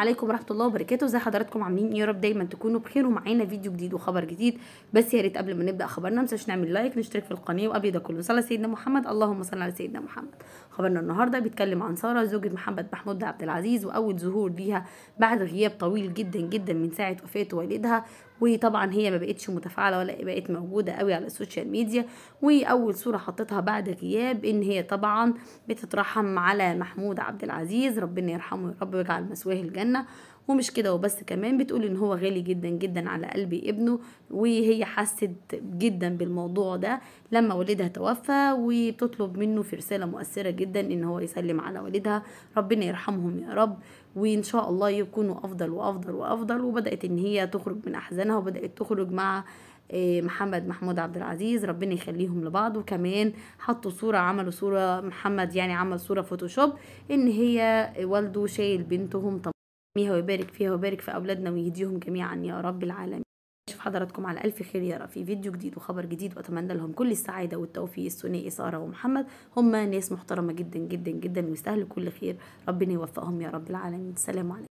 عليكم ورحمه الله وبركاته ازي حضراتكم عاملين إيه؟ يا رب دايما تكونوا بخير ومعانا فيديو جديد وخبر جديد بس يا ريت قبل ما نبدا خبرنا ما تنساش نعمل لايك نشترك في القناه وابيض كله صلى سيدنا محمد اللهم صل على سيدنا محمد خبرنا النهارده بيتكلم عن ساره زوجة محمد محمود عبد العزيز واول ظهور ليها بعد غياب طويل جدا جدا من ساعه وفاه والدها وطبعا هي ما بقتش متفاعله ولا بقت موجوده قوي على السوشيال ميديا واول صوره حطيتها بعد غياب ان هي طبعا بتترحم على محمود عبد العزيز ربنا يرحمه يا رب ويجعل مثواه الجنه ومش كده وبس كمان بتقول ان هو غالي جدا جدا على قلب ابنه وهي حست جدا بالموضوع ده لما والدها توفى وبتطلب منه في رساله مؤثره جدا ان هو يسلم على والدها ربنا يرحمهم يا رب وان شاء الله يكونوا افضل وافضل وافضل وبدات ان هي تخرج من احزانها وبدات تخرج مع آه، محمد محمود عبد العزيز ربنا يخليهم لبعض وكمان حطوا صورة عملوا صورة محمد يعني عمل صورة فوتوشوب ان هي والده شايل بنتهم طبعا يحميها ويبارك فيها ويبارك في أولادنا ويهديهم جميعا يا رب العالمين أشوف حضراتكم على ألف خير يا رب في فيديو جديد وخبر جديد وأتمنى لهم كل السعادة والتوفيق الثنائي سارة ومحمد هما ناس محترمة جدا جدا جدا ويستاهلوا كل خير ربنا يوفقهم يا رب العالمين السلام عليكم